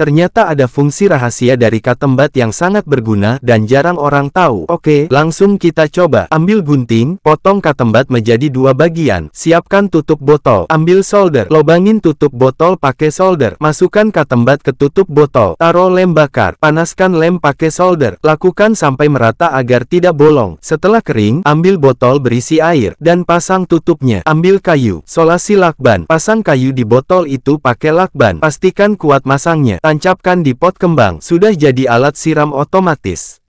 Ternyata ada fungsi rahasia dari katembat yang sangat berguna dan jarang orang tahu. Oke, langsung kita coba. Ambil gunting, potong katembat menjadi dua bagian. Siapkan tutup botol. Ambil solder, lobangin tutup botol pakai solder. Masukkan katembat ke tutup botol. Taruh lem bakar. Panaskan lem pakai solder. Lakukan sampai merata agar tidak bolong. Setelah kering, ambil botol berisi air dan pasang tutupnya. Ambil kayu, solasi lakban. Pasang kayu di botol itu pakai lakban. Pastikan kuat masangnya tancapkan di pot kembang sudah jadi alat siram otomatis.